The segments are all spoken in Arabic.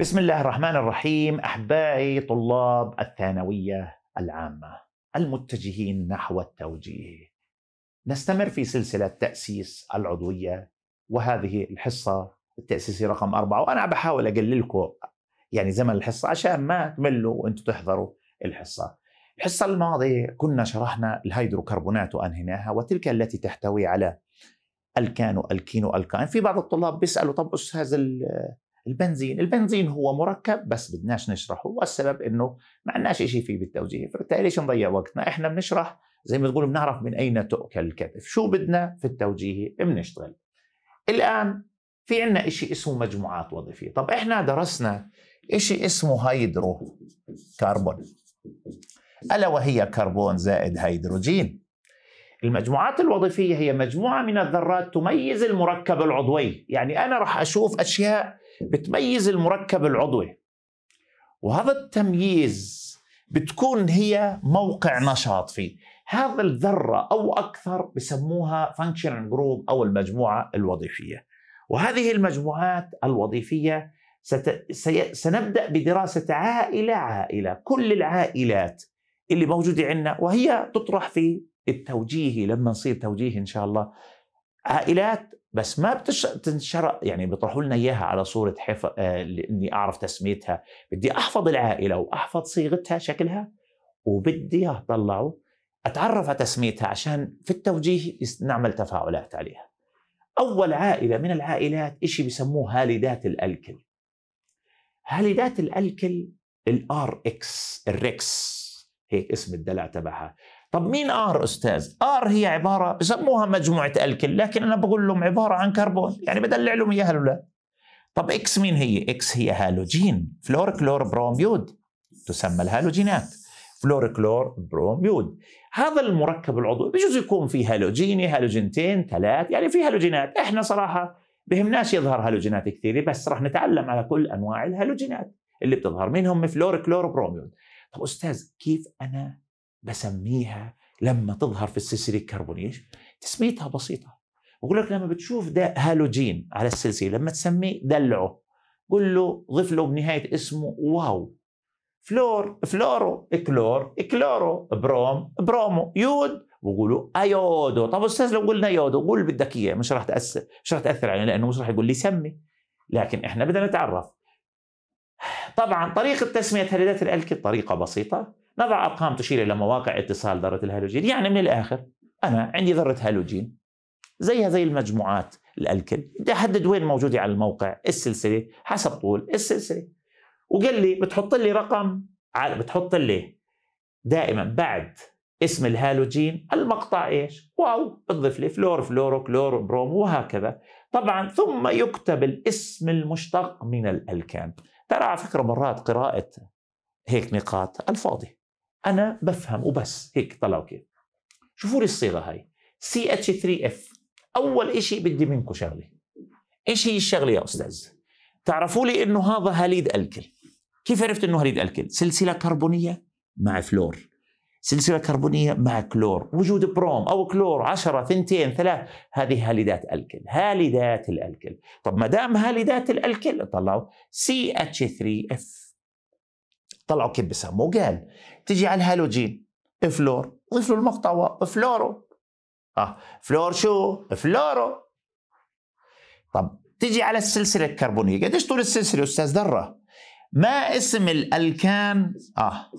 بسم الله الرحمن الرحيم احبائي طلاب الثانويه العامه المتجهين نحو التوجيه نستمر في سلسله تاسيس العضويه وهذه الحصه التاسيسي رقم أربعة وأنا بحاول أقللكم يعني زمن الحصة عشان ما تملوا وأنتم تحضروا الحصة الحصة الماضية كنا شرحنا الهيدروكربونات وأنهيناها وتلك التي تحتوي على الكان والكين والكان في بعض الطلاب بيسألوا طب أستاذ البنزين البنزين هو مركب بس بدناش نشرحه والسبب انه ما عندناش شيء فيه بالتوجيه فبالتالي ليش نضيع وقتنا احنا بنشرح زي ما تقول بنعرف من اين تؤكل الكتف شو بدنا في التوجيه بنشتغل الان في عنا شيء اسمه مجموعات وظيفيه طب احنا درسنا شيء اسمه هيدرو كربون الا وهي كربون زائد هيدروجين المجموعات الوظيفيه هي مجموعه من الذرات تميز المركب العضوي يعني انا راح اشوف اشياء بتميز المركب العضوي وهذا التمييز بتكون هي موقع نشاط فيه هذا الذرة أو أكثر بسموها functional group أو المجموعة الوظيفية وهذه المجموعات الوظيفية ست... سي... سنبدأ بدراسة عائلة عائلة كل العائلات اللي موجودة عندنا وهي تطرح في التوجيهي لما نصير توجيهي إن شاء الله عائلات بس ما بتنشرح يعني بيطرحوا لنا اياها على صوره حفظ آه اني اعرف تسميتها بدي احفظ العائله واحفظ صيغتها شكلها وبدي اطلعه اتعرف على تسميتها عشان في التوجيه نعمل تفاعلات عليها اول عائله من العائلات شيء بسموه هالدات الالكل هالدات الالكل الار اكس الريكس هيك اسم الدلع تبعها طب مين ار استاذ؟ ار هي عباره بسموها مجموعه الكل لكن انا بقول لهم عباره عن كربون يعني بدلع لهم اياها الاولاد. طب اكس مين هي؟ اكس هي هالوجين فلور كلور بروم يود تسمى الهالوجينات فلور كلور بروم يود هذا المركب العضوي بجوز يكون فيه هالوجيني هالوجينتين ثلاث يعني فيه هالوجينات احنا صراحه بهمناش يظهر هالوجينات كثيره بس رح نتعلم على كل انواع الهالوجينات اللي بتظهر منهم فلور كلور بروميود طب استاذ كيف انا بسميها لما تظهر في السلسله الكربونيه تسميتها بسيطه بقول لك لما بتشوف ده هالوجين على السلسله لما تسميه دلعه قول له ضف له بنهايه اسمه واو فلور فلورو كلور كلورو بروم برومو يود بقولوا ايودو طب استاذ لو قلنا يودو قول بدك اياه مش راح تاثر مش راح تاثر علينا لانه مش راح يقول لي سمي لكن احنا بدنا نتعرف طبعا طريقه تسميه هالدات الالكي طريقه بسيطه نضع ارقام تشير الى مواقع اتصال ذره الهالوجين يعني من الاخر انا عندي ذره هالوجين زيها زي المجموعات الالكل بدي احدد وين موجوده على الموقع السلسله حسب طول السلسله وقال لي بتحط لي رقم بتحط لي دائما بعد اسم الهالوجين المقطع ايش؟ واو بتضيف لي فلور فلورو كلورو بروم وهكذا طبعا ثم يكتب الاسم المشتق من الالكان ترى على فكره مرات قراءه هيك نقاط الفاضي انا بفهم وبس هيك طلعوا كيف شوفوا لي الصيغه هاي سي اتش 3 اف اول شيء بدي منكم شغله ايش هي الشغله يا استاذ تعرفوا لي انه هذا هاليد الكل كيف عرفت انه هاليد الكل سلسله كربونيه مع فلور سلسله كربونيه مع كلور وجود بروم او كلور 10 2 3 هذه هاليدات الكل هاليدات الالكل طب ما دام هاليدات الالكل طلعوا سي اتش 3 اف طلعوا كيف بسموه قال تجي على الهالوجين فلور ضيف له المقطع فلورو اه فلور شو فلورو طب تجي على السلسله الكربونيه قديش طول السلسله استاذ ذره ما اسم الالكان اه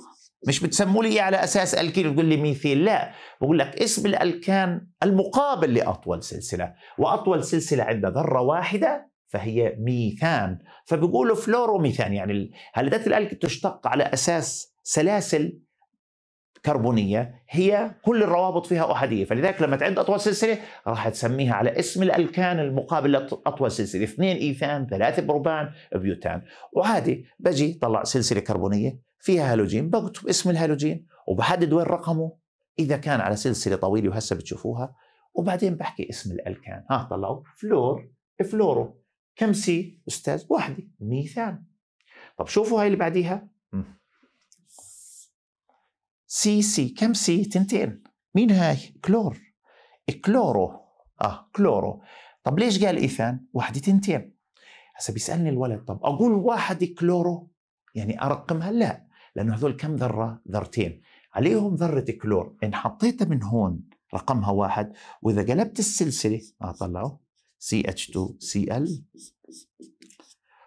مش بتسموا لي على اساس الكيل تقول لي ميثيل لا بقول لك اسم الالكان المقابل لاطول سلسله واطول سلسله عند ذره واحده فهي ميثان فبيقولوا فلوروميثان يعني هالدات الالك تشتق على اساس سلاسل كربونيه هي كل الروابط فيها احاديه فلذلك لما تعد اطول سلسله راح تسميها على اسم الالكان المقابل لاطول سلسله اثنين ايثان ثلاثه بروبان بيوتان وعادي بجي طلع سلسله كربونيه فيها هالوجين بكتب اسم الهالوجين وبحدد وين رقمه اذا كان على سلسله طويله وهسه بتشوفوها وبعدين بحكي اسم الالكان ها طلعوا فلور فلورو كم سي استاذ وحدي ميثان طب شوفوا هاي اللي بعديها سي سي كم سي تنتين مين هاي كلور كلورو اه كلورو طب ليش قال ايثان وحدي تنتين هسا بيسالني الولد طب اقول واحد كلورو يعني ارقمها لا لانه هذول كم ذره ذرتين عليهم ذره كلور ان حطيتها من هون رقمها واحد واذا قلبت السلسله اه طلعوا CH2Cl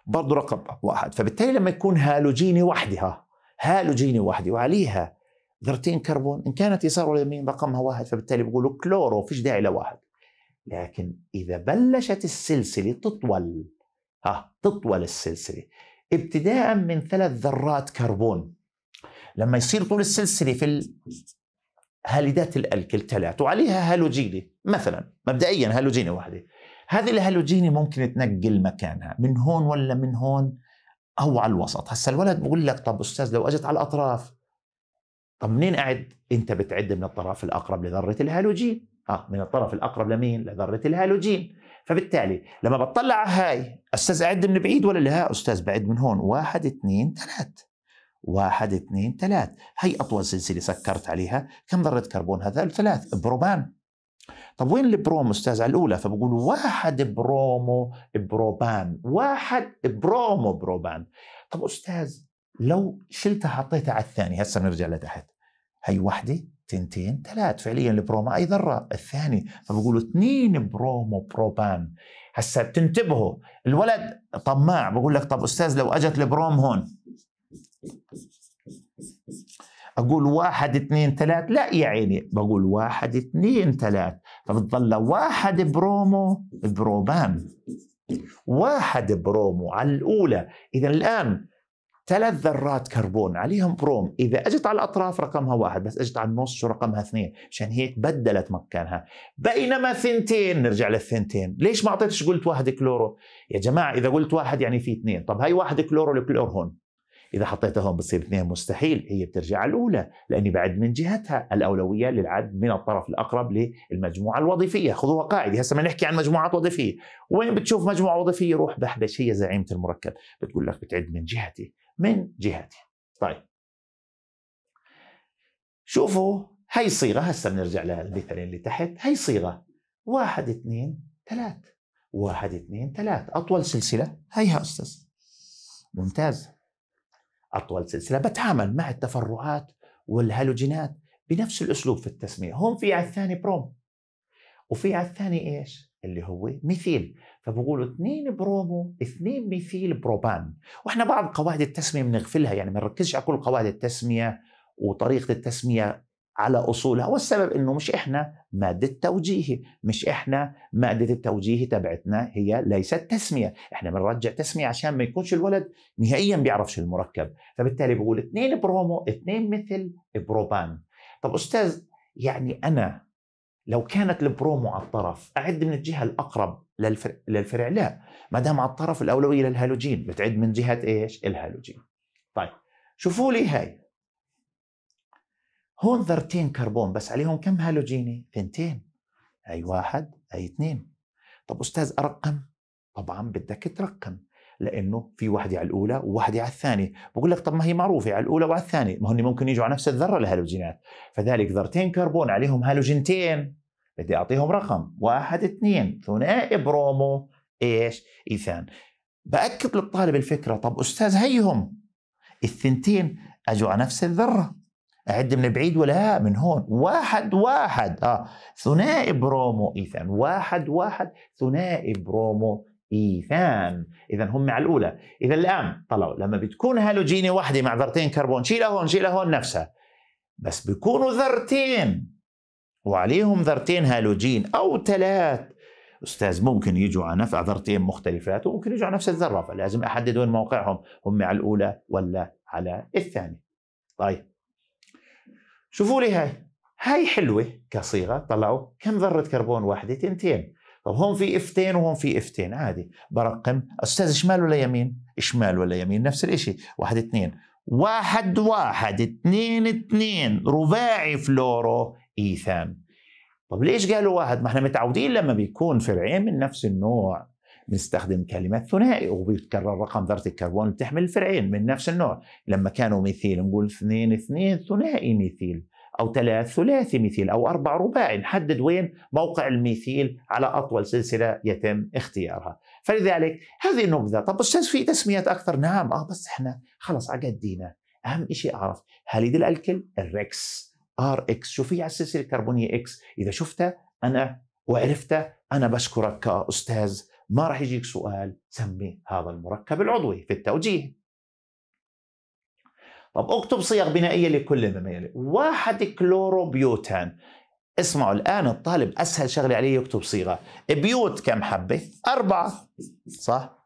برضه رقم واحد فبالتالي لما يكون هالوجيني وحدها هالوجيني وحده وعليها ذرتين كربون ان كانت يسار ولا يمين رقمها واحد فبالتالي بيقولوا كلورو فيش داعي لواحد لكن اذا بلشت السلسله تطول ها تطول السلسله ابتداء من ثلاث ذرات كربون لما يصير طول السلسله في ال... هالدات الالكل ثلاث وعليها هالوجيني مثلا مبدئيا هالوجيني واحده هذه الهالوجيني ممكن تنقل مكانها من هون ولا من هون او على الوسط هسا الولد بقول لك طب استاذ لو اجت على الاطراف طب منين قاعد انت بتعد من الطرف الاقرب لذره الهالوجين اه من الطرف الاقرب لمين لذره الهالوجين فبالتالي لما بطلع على هاي استاذ اعد من بعيد ولا لا استاذ بعد من هون واحد اثنين ثلاث واحد اثنين ثلاث هي اطول سلسله سكرت عليها كم ذره كربون هذا ثلاث بروبان طب وين البرومو استاذ على الاولى فبقول واحد برومو بروبان واحد برومو بروبان طب استاذ لو شلتها حطيتها على الثاني هسه بنرجع لتحت هي وحده تنتين ثلاث فعليا البرومو اي ذره الثاني فبقولوا اثنين برومو بروبان هسه بتنتبهوا الولد طماع بقول لك طب استاذ لو اجت البروم هون اقول واحد اثنين ثلاث لا يا عيني بقول واحد اثنين ثلاث فبتضل واحد برومو بروبان واحد برومو على الاولى اذا الان ثلاث ذرات كربون عليهم بروم إذا أجت على الأطراف رقمها واحد بس أجت على النص شو رقمها اثنين عشان هيك بدلت مكانها بينما ثنتين نرجع للثنتين ليش ما أعطيتش قلت واحد كلورو يا جماعة إذا قلت واحد يعني في اثنين طب هاي واحد كلورو الكلور هون إذا حطيتهم بتصير اثنين مستحيل هي بترجع الأولى لأني بعد من جهتها الأولوية للعد من الطرف الأقرب للمجموعة الوظيفية خذوها قاعدة هسه ما نحكي عن مجموعات وظيفية وين بتشوف مجموعة وظيفية روح بحبش هي زعيمة المركب بتقول لك بتعد من جهتي من جهتي طيب شوفوا هي صيغة هسه بنرجع للمثالين اللي تحت هي صيغة واحد اثنين ثلاث واحد اثنين ثلاث أطول سلسلة هيها أستاذ ممتاز أطول سلسلة بتعامل مع التفرعات والهالوجينات بنفس الأسلوب في التسمية هون في على الثاني بروم وفي على الثاني إيش اللي هو ميثيل فبقولوا اثنين برومو اثنين ميثيل بروبان واحنا بعض قواعد التسمية بنغفلها يعني ما نركزش على كل قواعد التسمية وطريقة التسمية على اصولها والسبب انه مش احنا ماده توجيهي مش احنا ماده التوجيهي تبعتنا هي ليست تسميه احنا بنرجع تسميه عشان ما يكونش الولد نهائيا بيعرف شو المركب فبالتالي بقول اثنين برومو اثنين مثل بروبان طب استاذ يعني انا لو كانت البرومو على الطرف اعد من الجهه الاقرب للفرع, للفرع لا ما دام على الطرف الاولويه للهالوجين بتعد من جهه ايش الهالوجين طيب شوفوا لي هاي هون ذرتين كربون بس عليهم كم هالوجيني؟ ثنتين اي واحد اي اثنين طب استاذ ارقم؟ طبعا بدك ترقم لانه في وحده على الاولى ووحده على الثانيه بقول لك طب ما هي معروفه على الاولى وعلى الثانيه ما هن ممكن يجوا على نفس الذره الهالوجينات فذلك ذرتين كربون عليهم هالوجينتين بدي اعطيهم رقم واحد اثنين ثنائي برومو ايش ايثان باكد للطالب الفكره طب استاذ هيهم الثنتين اجوا على نفس الذره أعد من بعيد ولا من هون واحد واحد آه ثنائي برومو إيثان واحد واحد ثنائي برومو إيثان إذا هم على الأولى إذا الآن طلعوا لما بتكون هالوجيني واحدة مع ذرتين كربون شيلها هون شيلها هون نفسها بس بيكونوا ذرتين وعليهم ذرتين هالوجين أو ثلاث استاذ ممكن يجوا على نفع ذرتين مختلفات وممكن يجوا على نفس الذره فلازم احدد وين موقعهم هم على الاولى ولا على الثانيه طيب شوفوا لي هاي هاي حلوه كصيغه طلعوا كم ذره كربون واحده تنتين طب هون في افتين وهون في افتين عادي برقم استاذ شمال ولا يمين شمال ولا يمين نفس الاشي واحد اثنين واحد واحد اثنين اثنين رباعي فلورو ايثان طب ليش قالوا واحد ما احنا متعودين لما بيكون فرعين من نفس النوع بنستخدم كلمات ثنائي وبيتكرر رقم ذرة الكربون بتحمل الفرعين من نفس النوع لما كانوا ميثيل نقول اثنين اثنين ثنائي ميثيل أو ثلاث ثلاثي ميثيل أو أربع رباعي نحدد وين موقع الميثيل على أطول سلسلة يتم اختيارها فلذلك هذه نبذة طب أستاذ في تسميات أكثر نعم آه بس إحنا خلص عقدينا أهم شيء أعرف هاليد الألكل الريكس ار اكس شو في على السلسله الكربونيه اكس اذا شفتها انا وعرفتها انا بشكرك كاستاذ ما راح يجيك سؤال سمي هذا المركب العضوي في التوجيه طب اكتب صيغ بنائيه لكل ما يلي واحد كلوروبيوتان اسمعوا الان الطالب اسهل شغله عليه يكتب صيغه بيوت كم حبه اربعه صح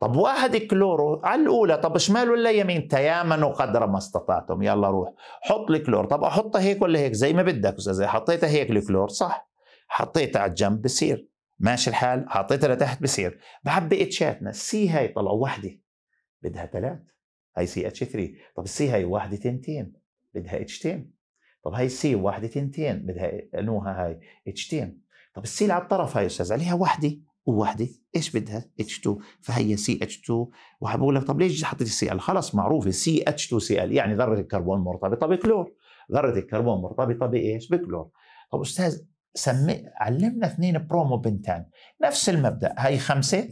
طب واحد كلورو على الاولى طب شمال ولا يمين تيامنوا قدر ما استطعتم يلا روح حط الكلور طب احطه هيك ولا هيك زي ما بدك استاذ حطيته هيك الكلور صح حطيته على الجنب بصير ماشي الحال حطيتها لتحت بصير بحبي اتشاتنا السي هاي طلعوا وحده بدها ثلاث هاي سي اتش 3 طب السي هاي واحده تنتين بدها اتش تين طب هاي السي واحده تنتين بدها نوها هاي اتش تين طب السي اللي على الطرف هاي استاذ عليها وحده ووحده ايش بدها اتش 2 فهي سي اتش 2 وحبقول لك طب ليش حطيت السي ال خلص معروفه سي اتش 2 سي ال يعني ذره الكربون مرتبطه بكلور ذره الكربون مرتبطه بايش بكلور طب استاذ سمي علمنا اثنين برومو بنتان نفس المبدا هاي خمسه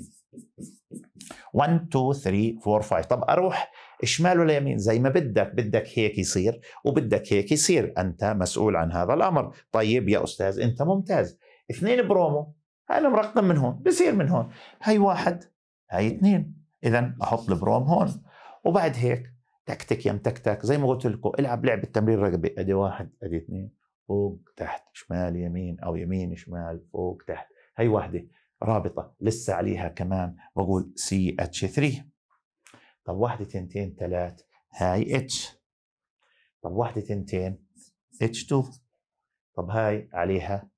1 2 3 4 5 طب اروح شمال ولا يمين زي ما بدك بدك هيك يصير وبدك هيك يصير انت مسؤول عن هذا الامر طيب يا استاذ انت ممتاز اثنين برومو انا مرقم من هون بصير من هون هاي واحد هاي اثنين اذا احط البروم هون وبعد هيك تكتك يم تكتك زي ما قلت لكم العب لعبه تمرير رقبه ادي واحد ادي اثنين فوق تحت شمال يمين او يمين شمال فوق تحت هي واحده رابطه لسه عليها كمان بقول سي اتش 3 طب واحده تنتين ثلاث هاي اتش طب واحده تنتين اتش 2 طب هاي عليها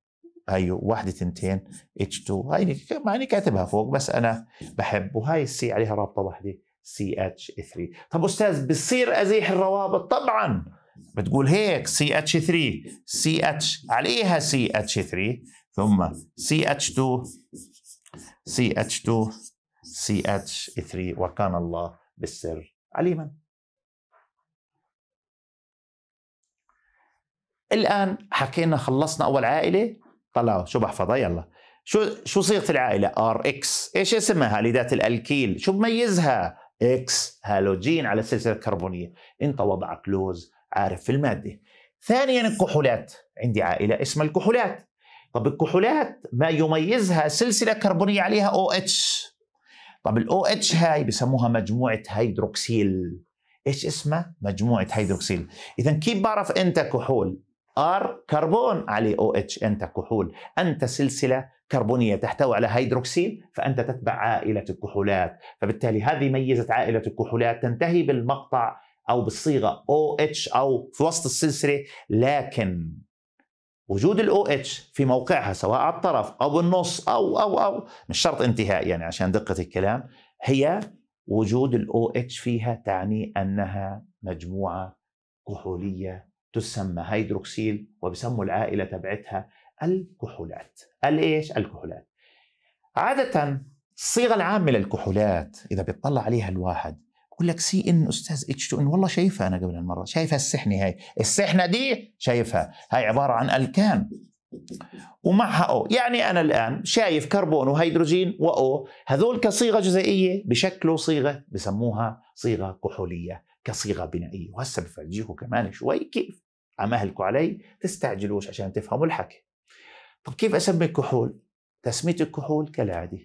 هاي واحده تنتين اتش 2 هاي مع كاتبها فوق بس انا بحب وهاي السي عليها رابطه واحده سي اتش 3 طب استاذ بصير ازيح الروابط طبعا بتقول هيك سي اتش 3 سي اتش عليها سي اتش 3 ثم سي اتش 2 سي اتش 2 سي اتش 3 وكان الله بالسر عليما الان حكينا خلصنا اول عائله طلعوا شو بحفظها يلا شو شو صيغه العائله ار اكس ايش اسمها لذات الالكيل شو بميزها اكس هالوجين على السلسله الكربونيه انت وضعك لوز عارف في المادة ثانيا الكحولات عندي عائلة اسمها الكحولات طب الكحولات ما يميزها سلسلة كربونية عليها او اتش طب الاو اتش هاي بسموها مجموعة هيدروكسيل ايش اسمها؟ مجموعة هيدروكسيل اذا كيف بعرف انت كحول؟ ار كربون عليه او اتش انت كحول انت سلسله كربونيه تحتوي على هيدروكسيل فانت تتبع عائله الكحولات فبالتالي هذه ميزه عائله الكحولات تنتهي بالمقطع او بالصيغه او اتش او في وسط السلسله لكن وجود الاو اتش في موقعها سواء على الطرف او بالنص او او او مش شرط انتهاء يعني عشان دقه الكلام هي وجود الاو اتش فيها تعني انها مجموعه كحوليه تسمى هيدروكسيل وبسموا العائله تبعتها الكحولات الايش الكحولات عاده الصيغه العامه للكحولات اذا بيطلع عليها الواحد يقول لك سي ان استاذ اتش 2 ان والله شايفها انا قبل المره شايفها السحنه هاي السحنه دي شايفها هاي عباره عن الكان ومعها او يعني انا الان شايف كربون وهيدروجين واو هذول كصيغه جزيئيه بشكلوا صيغه بسموها صيغه كحوليه كصيغه بنائيه وهسه بفرجيكم كمان شوي كيف عمهلكوا علي تستعجلوش عشان تفهموا الحكي طب كيف اسمي الكحول تسميه الكحول كالعاده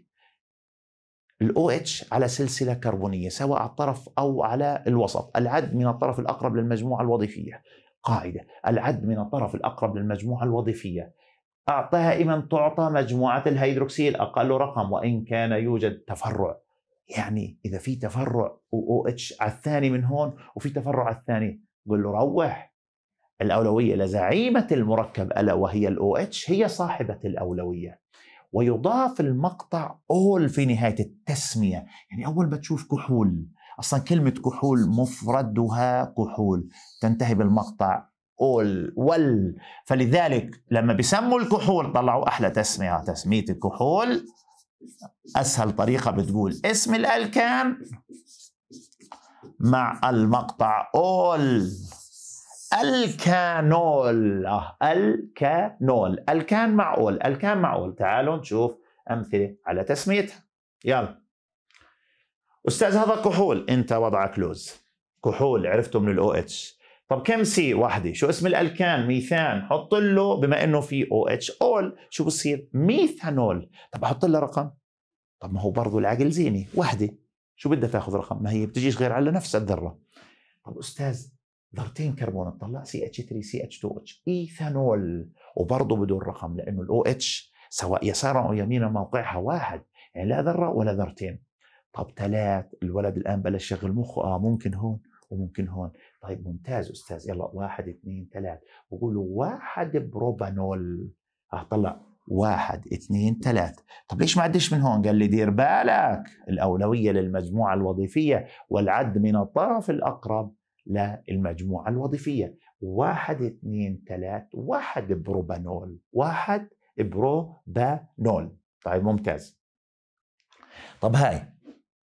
الاو اتش على سلسله كربونيه سواء على الطرف او على الوسط، العد من الطرف الاقرب للمجموعه الوظيفيه، قاعده، العد من الطرف الاقرب للمجموعه الوظيفيه، اعطاها إمن تعطى مجموعة الهيدروكسيل أقل رقم وإن كان يوجد تفرع يعني إذا في تفرع و OH على الثاني من هون وفي تفرع على الثاني قل له روح الأولوية لزعيمة المركب ألا وهي الاو OH هي صاحبة الأولوية ويضاف المقطع اول في نهايه التسميه يعني اول ما تشوف كحول اصلا كلمه كحول مفردها كحول تنتهي بالمقطع اول وال فلذلك لما بيسموا الكحول طلعوا احلى تسميه تسميه الكحول اسهل طريقه بتقول اسم الالكان مع المقطع اول الكانول آه، الكانول الكان معقول الكان معقول تعالوا نشوف امثله على تسميتها يلا استاذ هذا كحول انت وضعك لوز كحول عرفته من الاو اتش طب كم سي وحده شو اسم الالكان ميثان حط له بما انه في او اتش اول شو بصير ميثانول طب احط له رقم طب ما هو برضه العقل زيني وحده شو بدها تاخذ رقم ما هي بتجيش غير على نفس الذره طب استاذ ذرتين كربون تطلع سي اتش 3 سي اتش 2 اتش ايثانول وبرضه بدون رقم لانه الاو اتش سواء يسارا او يمينا موقعها واحد يعني لا ذره ولا ذرتين طب ثلاث الولد الان بلش يشغل مخه اه ممكن هون وممكن هون طيب ممتاز استاذ يلا واحد اثنين ثلاث بقولوا واحد بروبانول اه طلع واحد اثنين ثلاث طب ليش ما عدش من هون قال لي دير بالك الأولوية للمجموعة الوظيفية والعد من الطرف الأقرب للمجموعة الوظيفية واحد اثنين ثلاث واحد بروبانول واحد بروبانول طيب ممتاز طب هاي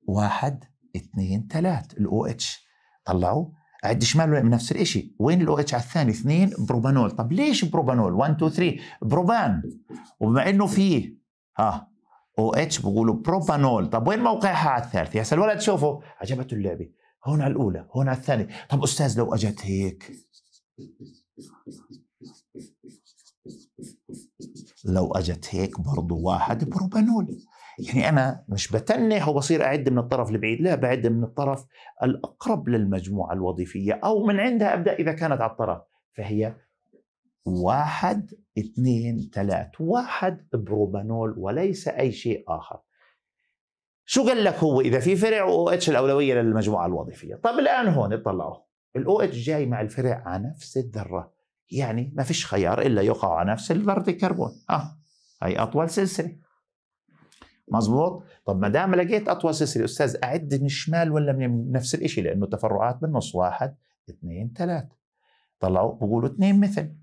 واحد اثنين ثلاث الاو اتش طلعوا عد شمال نفس الشيء وين الاو اتش على الثاني اثنين بروبانول طب ليش بروبانول 1 2 3 بروبان وبما انه فيه ها او اتش بقولوا بروبانول طب وين موقعها على الثالث هسه الولد شوفوا عجبته اللعبه هون على الاولى هون على الثانيه طب استاذ لو اجت هيك لو اجت هيك برضو واحد بروبانول يعني انا مش بتنح وبصير اعد من الطرف البعيد لا بعد من الطرف الاقرب للمجموعه الوظيفيه او من عندها ابدا اذا كانت على الطرف فهي واحد اثنين ثلاث واحد بروبانول وليس اي شيء اخر شو قال لك هو اذا في فرع او اتش الاولويه للمجموعه الوظيفيه طب الان هون اطلعوا الاو اتش جاي مع الفرع على نفس الذره يعني ما فيش خيار الا يقع على نفس الذره الكربون اه هي اطول سلسله مزبوط طب ما دام لقيت اطول سلسله استاذ اعد من الشمال ولا من نفس الشيء لانه التفرعات بالنص واحد اثنين ثلاث طلعوا بقولوا اثنين مثل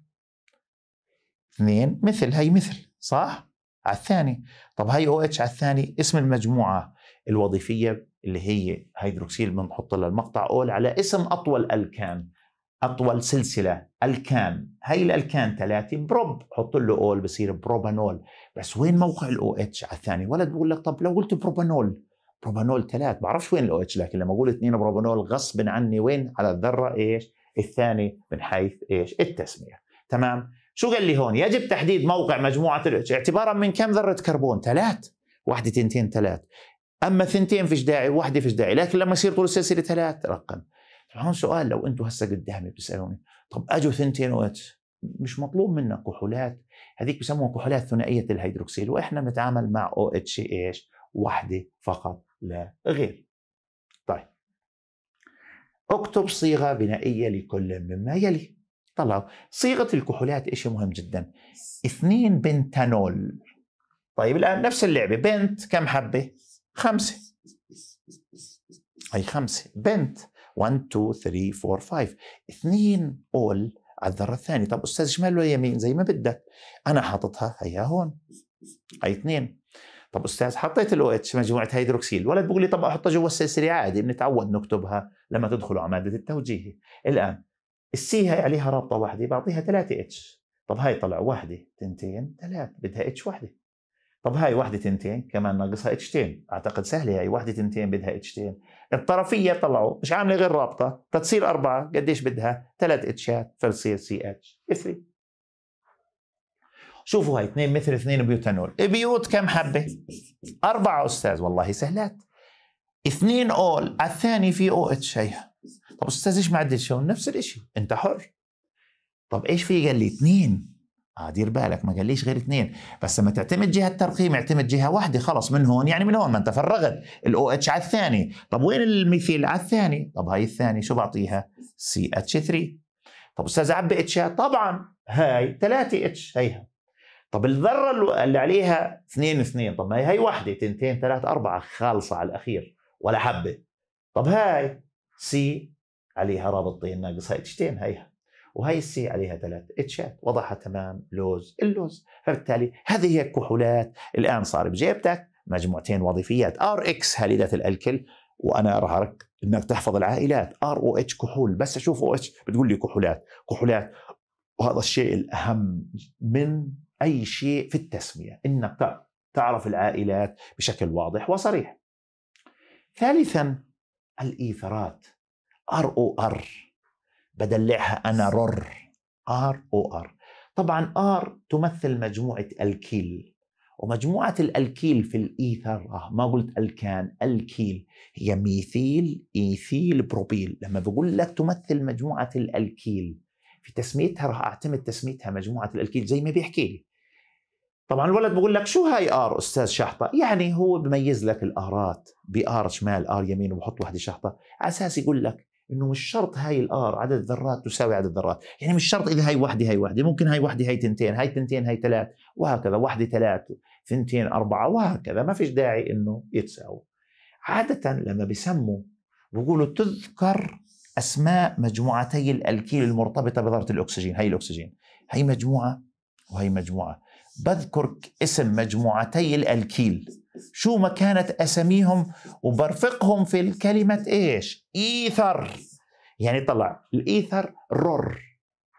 اثنين مثل هي مثل صح على الثاني طب هي او اتش على الثاني اسم المجموعه الوظيفيه اللي هي هيدروكسيل بنحط لها المقطع اول على اسم اطول الكان اطول سلسله الكان هي الالكان ثلاثه بروب حط له اول بصير بروبانول بس وين موقع الاو اتش على الثاني ولد بقول لك طب لو قلت بروبانول بروبانول ثلاث بعرفش وين الاو اتش لكن لما اقول اثنين بروبانول غصب عني وين على الذره ايش الثاني من حيث ايش التسميه تمام شو قال لي هون يجب تحديد موقع مجموعه الاتش اعتبارا من كم ذره كربون ثلاث واحدة تنتين ثلاث اما ثنتين فيش داعي وحده فيش داعي لكن لما يصير طول السلسله ثلاث رقم هون سؤال لو انتم هسه قدامي بتسالوني طب اجوا ثنتين وقت مش مطلوب منا كحولات هذيك بسموها كحولات ثنائيه الهيدروكسيل واحنا بنتعامل مع او اتش ايش وحده فقط لا غير طيب اكتب صيغه بنائيه لكل مما يلي طلعوا صيغه الكحولات شيء مهم جدا اثنين بنتانول طيب الان نفس اللعبه بنت كم حبه خمسة هي خمسة بنت 1 2 3 4 5 اثنين اول على الذرة الثانية طب أستاذ شمال ولا يمين زي ما بدك أنا حاططها هيا هون هي اثنين طب أستاذ حطيت الـ OH مجموعة هيدروكسيل ولد بقول لي طب أحطها جوا السلسلة عادي بنتعود نكتبها لما تدخلوا على مادة التوجيه الآن السي هي عليها رابطة واحدة بعطيها 3 اتش طب هاي طلع واحدة تنتين ثلاث بدها اتش واحدة طب هاي واحدة تنتين كمان ناقصها اتشتين أعتقد سهلة هاي واحدة تنتين بدها اتشتين الطرفية طلعوا مش عاملة غير رابطة تتصير أربعة قديش بدها ثلاث اتشات فبصير سي اتش اثري شوفوا هاي 2 مثل 2 بيوتانول بيوت كم حبة؟ أربعة أستاذ والله سهلات اثنين اول على الثاني في او اتش هي. طب أستاذ إيش معدل شون؟ نفس الإشي أنت حر طب إيش في قال لي اثنين اه دير بالك ما قاليش غير اثنين بس لما تعتمد جهه ترقيم اعتمد جهه واحده خلص من هون يعني من هون ما انت فرغت الاو اتش على الثاني طب وين الميثيل على الثاني طب هاي الثاني شو بعطيها سي اتش 3 طب استاذ عبي اتش طبعا هاي 3 اتش هيها طب الذره اللي عليها اثنين اثنين طب ما هي هي واحده تنتين ثلاث اربعه خالصه على الاخير ولا حبه طب هاي سي عليها رابطتين ناقصها اتشتين هيها وهي السي عليها ثلاث اتشات وضعها تمام لوز اللوز فبالتالي هذه هي الكحولات الآن صار بجيبتك مجموعتين وظيفيات ار اكس هالدة الالكل وانا راح انك تحفظ العائلات ار او اتش كحول بس اشوف او اتش بتقول لي كحولات كحولات وهذا الشيء الاهم من اي شيء في التسميه انك تعرف العائلات بشكل واضح وصريح ثالثا الايثرات ار او ار بدلعها انا رور ار او ار طبعا ار تمثل مجموعه الكيل ومجموعه الالكيل في الايثر آه ما قلت الكان الكيل هي ميثيل ايثيل بروبيل لما بقول لك تمثل مجموعه الالكيل في تسميتها راح اعتمد تسميتها مجموعه الالكيل زي ما بيحكي لي طبعا الولد بقول لك شو هاي ار استاذ شحطه يعني هو بميز لك الارات بار شمال ار يمين وبحط وحده شحطه على اساس يقول لك انه مش شرط هاي الار عدد الذرات تساوي عدد الذرات، يعني مش شرط اذا هاي وحده هاي وحده، ممكن هاي وحده هاي تنتين، هاي تنتين هاي ثلاث، وهكذا وحده ثلاث، ثنتين اربعه وهكذا، ما فيش داعي انه يتساووا. عادة لما بسموا بقولوا تذكر اسماء مجموعتي الالكيل المرتبطه بذره الاكسجين، هي الاكسجين، هي مجموعه وهي مجموعه، بذكر اسم مجموعتي الالكيل شو ما كانت اساميهم وبرفقهم في الكلمه ايش؟ ايثر يعني طلع الايثر رور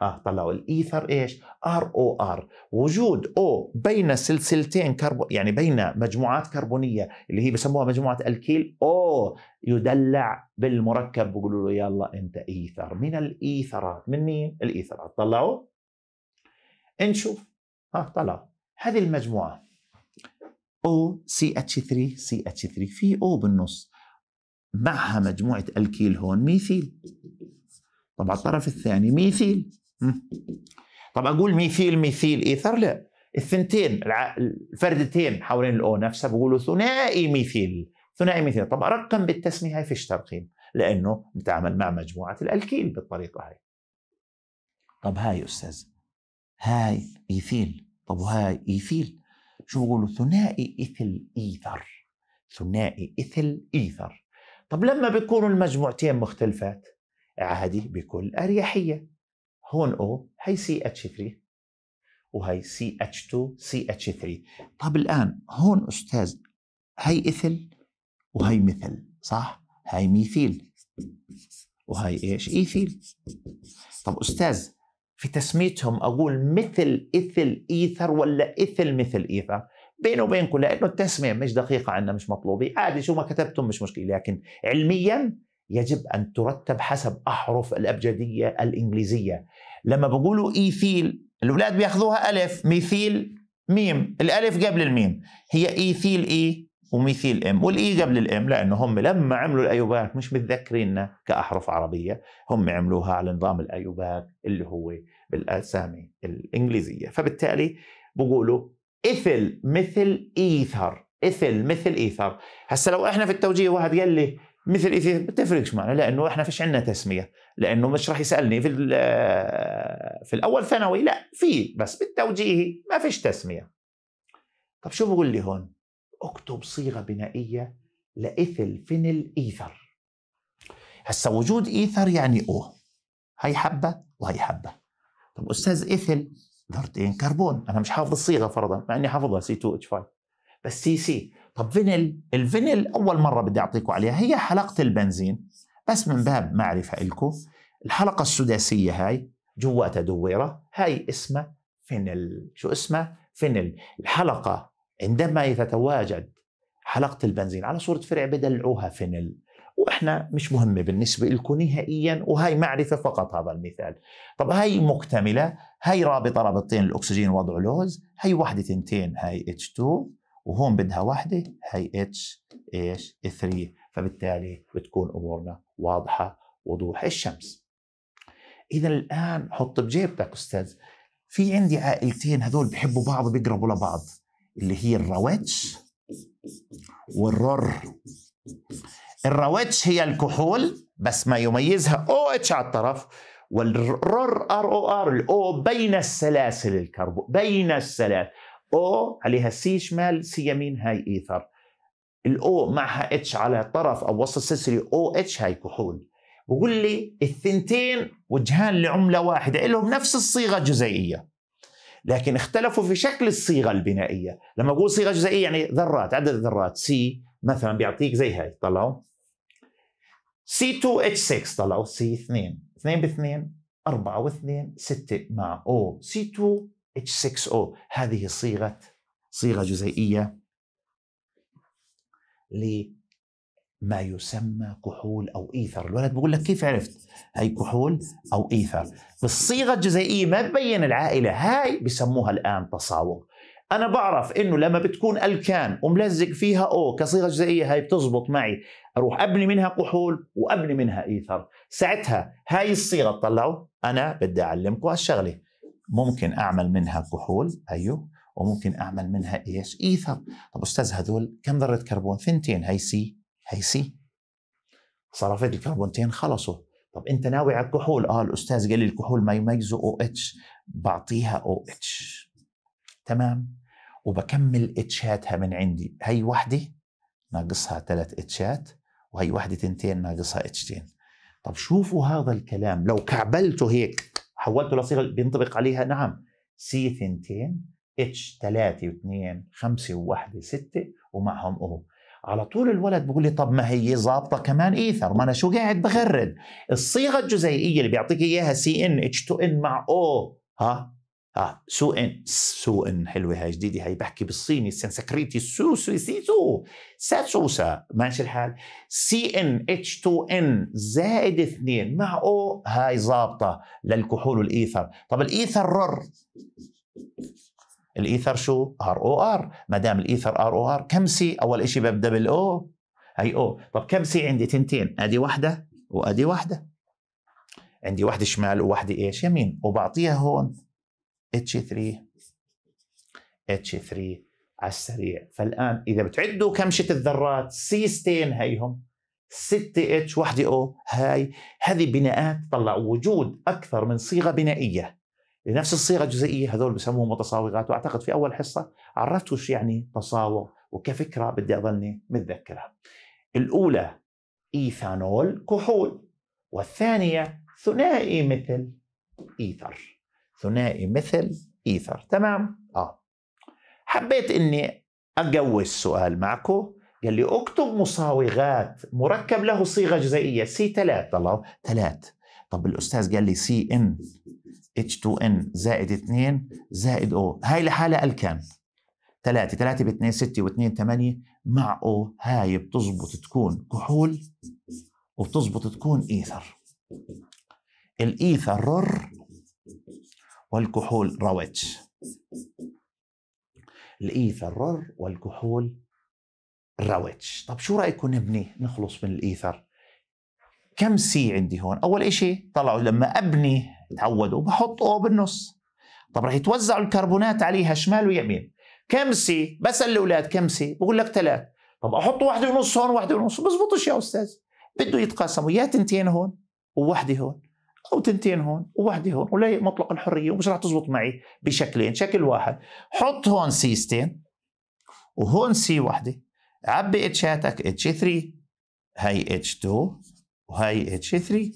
اه طلعوا الايثر ايش؟ ار او ار وجود او بين سلسلتين كربون يعني بين مجموعات كربونيه اللي هي بسموها مجموعه الكيل او يدلع بالمركب بيقولوا له يلا انت ايثر من الايثرات من مين؟ الايثرات طلعوا نشوف آه طلعوا هذه المجموعه او سي اتش 3 سي اتش 3 في او بالنص معها مجموعه الكيل هون ميثيل طبعا الطرف الثاني ميثيل طب اقول ميثيل ميثيل ايثر لا الثنتين الفردتين حوالين الاو نفسها بقولوا ثنائي ميثيل ثنائي ميثيل طب ارقم بالتسميه هاي فيش ترقيم لانه نتعامل مع مجموعه الالكيل بالطريقه هاي طب هاي استاذ هاي ايثيل طب وهاي ايثيل شو بيقولوا ثنائي إثل إيثر ثنائي إثل إيثر طب لما بيكونوا المجموعتين مختلفات عادي بكل أريحية هون O هي سي اتش 3 وهي سي اتش 2 سي اتش 3 طب الآن هون أستاذ هي إثل وهي مثل صح هاي ميثيل وهي ايش ايثيل طب أستاذ في تسميتهم اقول مثل ايثل ايثر ولا ايثل مثل ايثر بيني وبينكم لانه التسميه مش دقيقه عندنا مش مطلوبه عادي شو ما كتبتم مش مشكله لكن علميا يجب ان ترتب حسب احرف الابجديه الانجليزيه لما بقولوا ايثيل الاولاد بياخذوها الف ميثيل ميم الالف قبل الميم هي ايثيل اي وميثيل ام والاي قبل الام لانه هم لما عملوا الايوبات مش متذكريننا كاحرف عربيه هم عملوها على نظام الايوبات اللي هو بالاسامي الانجليزيه فبالتالي بقولوا اثل مثل ايثر اثل مثل ايثر هسه لو احنا في التوجيه واحد قال لي مثل ايثر ما بتفرقش معنا لانه احنا فيش عندنا تسميه لانه مش راح يسالني في آه، في الاول ثانوي لا في بس بالتوجيهي ما فيش تسميه طب شو بقول لي هون اكتب صيغه بنائيه لايثل فينيل ايثر هسه وجود ايثر يعني او هي حبه وهي حبه طب استاذ ايثل ذرتين كربون انا مش حافظ الصيغه فرضا مع اني حافظها سي 2 اتش 5 بس سي سي طب فينيل الفينيل اول مره بدي اعطيكم عليها هي حلقه البنزين بس من باب معرفه لكم الحلقه السداسيه هاي جواتها دويره هاي اسمها فينيل شو اسمها فينيل الحلقه عندما يتتواجد حلقة البنزين على صورة فرع بدلعوها فينل واحنا مش مهمة بالنسبة لكم نهائيا وهي معرفة فقط هذا المثال طب هاي مكتملة هاي رابطة رابطتين الأكسجين وضع لوز هاي واحدة تنتين هاي H2 وهون بدها واحدة هاي H ايش 3 فبالتالي بتكون أمورنا واضحة وضوح الشمس إذا الآن حط بجيبتك أستاذ في عندي عائلتين هذول بحبوا بعض بيقربوا لبعض اللي هي الروتش والرر الروتش هي الكحول بس ما يميزها او اتش على الطرف والرر ار او ار الاو بين السلاسل الكربون بين السلاسل او عليها سي شمال سي يمين هاي ايثر الاو معها اتش على طرف او وسط سلسله او اتش هاي كحول بقول لي الثنتين وجهان لعمله واحده لهم نفس الصيغه الجزيئيه لكن اختلفوا في شكل الصيغه البنائيه لما اقول صيغه جزيئيه يعني ذرات عدد الذرات سي مثلا بيعطيك زي هاي طلعوا C2H6 طلعوا C2 2 ب 2 4 و 2 6 مع O C2H6O هذه صيغه صيغه جزيئيه ما يسمى كحول او ايثر الولد بيقول لك كيف عرفت هي كحول او ايثر بالصيغه الجزائيه ما تبين العائله هاي بسموها الان تساوق انا بعرف انه لما بتكون الكان وملزق فيها او كصيغه جزائيه هاي بتزبط معي اروح ابني منها كحول وابني منها ايثر ساعتها هاي الصيغه تطلعوا انا بدي اعلمكم هالشغله ممكن اعمل منها كحول ايوه وممكن اعمل منها ايش ايثر طب استاذ هذول كم ذره كربون ثنتين هي سي هيسي صرفت الكربونتين خلصوا طب انت ناوي على الكحول اه الاستاذ قال لي الكحول ما يميزه او اتش بعطيها او اتش تمام وبكمل اتشاتها من عندي هي وحده ناقصها ثلاث اتشات وهي وحده تنتين ناقصها اتشتين طب شوفوا هذا الكلام لو كعبلته هيك حولته لصيغه بينطبق عليها نعم سي ثنتين اتش ثلاثه واثنين خمسه وواحده سته ومعهم او على طول الولد بيقول لي طب ما هي ظابطه كمان ايثر ما انا شو قاعد بغرد الصيغه الجزيئيه اللي بيعطيك اياها سي ان اتش 2 ان مع او ها اه سو ان سو ان حلوه هاي جديده هاي بحكي بالصيني السنسكريتي سو سو سي سو سا ماشي الحال سي ان اتش 2 ان زائد اثنين مع او هاي ظابطه للكحول والايثر طب الايثر رر الايثر شو؟ ار او ار ما دام الايثر ار او ار كم سي؟ اول شيء ببدا بالاو هي او طب كم سي عندي تنتين؟ ادي واحده وادي واحده عندي واحده شمال وواحده ايش؟ يمين وبعطيها هون اتش 3 اتش 3 على السريع فالان اذا بتعدوا كمشه الذرات سيستين هيهم 6 اتش وحده او هاي هذه بناءات طلع وجود اكثر من صيغه بنائيه لنفس الصيغه الجزئيه هذول بسموهم متصاوغات واعتقد في اول حصه عرفت وش يعني تصاوغ وكفكره بدي اظلني متذكرها. الاولى ايثانول كحول والثانيه ثنائي مثل ايثر. ثنائي مثل ايثر، تمام؟ اه. حبيت اني اقوي السؤال معكم قال لي اكتب مصاوغات مركب له صيغه جزئيه سي 3 طلعوا 3 طب الاستاذ قال لي سي ان H2N زائد 2 زائد O هاي لحالها الكان 3 3 ب 2 6 و2 8 مع O هاي بتزبط تكون كحول وبتزبط تكون إيثر الإيثر رر والكحول روج الإيثر رر والكحول روج طب شو رأيكم نبني نخلص من الإيثر كم سي عندي هون اول شيء طلعوا لما ابني تعودوا بحط او بالنص طب رح يتوزعوا الكربونات عليها شمال ويمين كم سي بسال الاولاد كم سي بقول لك ثلاث طب احط واحده ونص هون واحده ونص بزبطش يا استاذ بده يتقاسموا يا تنتين هون وواحده هون او تنتين هون وواحده هون ولا مطلق الحريه ومش رح تزبط معي بشكلين شكل واحد حط هون سيستين وهون سي واحده عبي اتشاتك اتش 3 هي اتش 2 وهاي اتش 3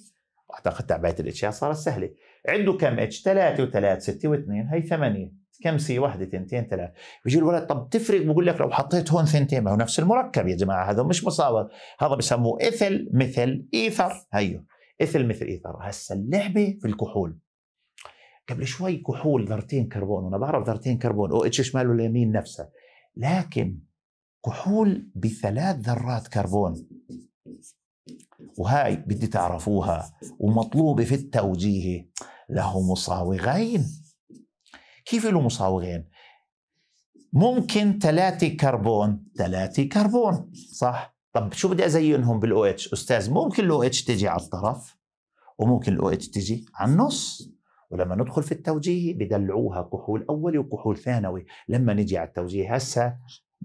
اعتقد تعبئه الاتش يعني صارت سهله عنده كم اتش 3 و3 6 و2 هي 8 كم سي واحده تنتين ثلاث بيجي الولد طب تفرق بقول لك لو حطيت هون ثنتين ما هو نفس المركب يا جماعه هذا مش مصاور هذا بسموه ايثل مثل ايثر هيو ايثل مثل ايثر هسا اللعبه في الكحول قبل شوي كحول ذرتين كربون وانا بعرف ذرتين كربون او اتش شمال واليمين نفسها لكن كحول بثلاث ذرات كربون وهاي بدي تعرفوها ومطلوبة في التوجيه له مصاوغين كيف له مصاوغين ممكن ثلاثة كربون ثلاثة كربون صح طب شو بدي ازينهم بالاو اتش استاذ ممكن الاو اتش تجي على الطرف وممكن الاو اتش تجي على النص ولما ندخل في التوجيه بدلعوها كحول اولي وكحول ثانوي لما نجي على التوجيه هسه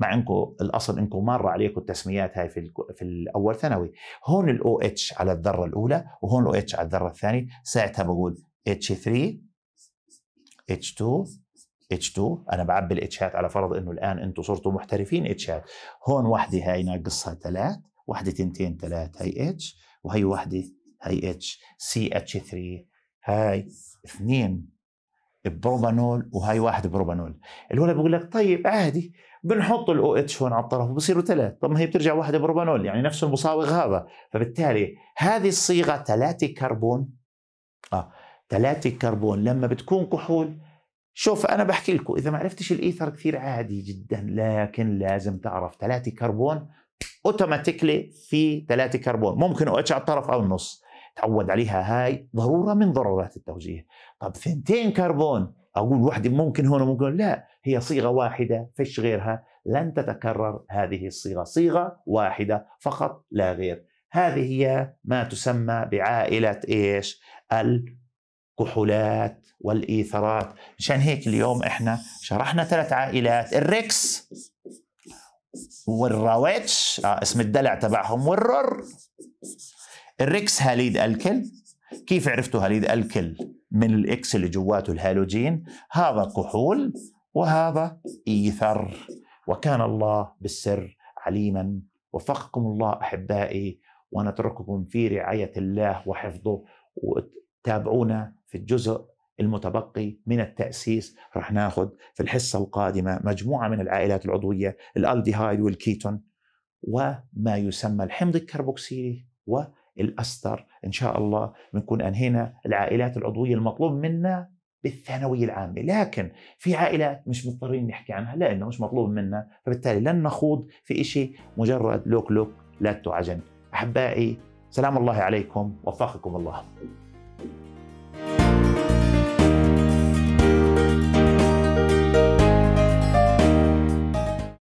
مع انكم الاصل انكم مر عليكم التسميات هاي في في الاول ثانوي هون الاو اتش على الذره الاولى وهون الاو اتش على الذره الثانيه ساعتها بقول اتش 3 اتش 2 اتش 2 انا بعبي الاتشات على فرض انه الان انتم صرتوا محترفين اتشات هون وحده هاي ناقصها ثلاث وحده تنتين ثلاث هاي اتش وهي وحده هاي اتش سي اتش 3 هاي اثنين بروبانول وهاي واحد بروبانول الولد بيقول لك طيب عادي بنحط الاو اتش هون على الطرف وبصيروا ثلاث طب ما هي بترجع واحدة بروبانول يعني نفس المصاوغ هذا فبالتالي هذه الصيغة ثلاثة كربون اه ثلاثة كربون لما بتكون كحول شوف انا بحكي لكم اذا ما عرفتش الايثر كثير عادي جدا لكن لازم تعرف ثلاثة كربون اوتوماتيكلي في ثلاثة كربون ممكن او اتش على الطرف او النص تعود عليها هاي ضروره من ضرورات التوجيه طب ثنتين كربون اقول وحده ممكن هنا ممكن لا هي صيغه واحده فيش غيرها لن تتكرر هذه الصيغه صيغه واحده فقط لا غير هذه هي ما تسمى بعائله ايش الكحولات والايثرات عشان هيك اليوم احنا شرحنا ثلاث عائلات الريكس والراويتش آه اسم الدلع تبعهم والرر الريكس هاليد الكل كيف عرفتوا هاليد الكل من الاكس اللي جواته الهالوجين هذا كحول وهذا ايثر وكان الله بالسر عليما وفقكم الله احبائي ونترككم في رعايه الله وحفظه وتابعونا في الجزء المتبقي من التأسيس رح ناخذ في الحصة القادمة مجموعة من العائلات العضوية الألديهايد والكيتون وما يسمى الحمض الكربوكسيلي و الاستر ان شاء الله بنكون انهينا العائلات العضويه المطلوب منا بالثانويه العامه، لكن في عائلات مش مضطرين نحكي عنها لانه مش مطلوب منا، فبالتالي لن نخوض في إشي مجرد لوك لوك لا تعجن. احبائي سلام الله عليكم وفقكم الله.